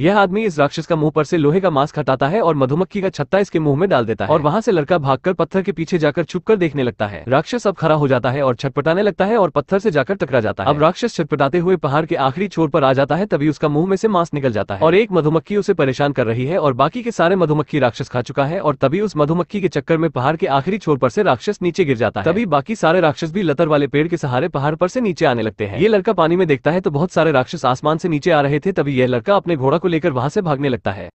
यह आदमी इस राक्षस का मुंह पर से लोहे का मास्क खटाता है और मधुमक्खी का छत्ता इसके मुंह में डाल देता है और वहां से लड़का भागकर पत्थर के पीछे जाकर छुप कर देखने लगता है राक्षस अब खड़ा हो जाता है और छटपटाने लगता है और पत्थर से जाकर टकरा जाता है अब राक्षस छटपटाते हुए पहाड़ के आखिरी छोर पर आ जाता है तभी उसका मुंह में से मांस निकल जाता है और एक मधुमक्खी उसे परेशान कर रही है और बाकी के सारे मधुमक्खी राक्षस खा चुका है और तभी उस मधुमक्खी के चक्कर में पहाड़ के आखिरी छोर पर से राक्षस नीचे गिर जाता है तभी बाकी सारे राक्षस भी लतर वाले पेड़ के सहारे पहाड़ पर से नीचे आने लगते हैं ये लड़का पानी में देखता है तो बहुत सारे राक्षस आसमान से नीचे आ रहे थे तभी यह लड़का अपने घोड़ा को लेकर वहां से भागने लगता है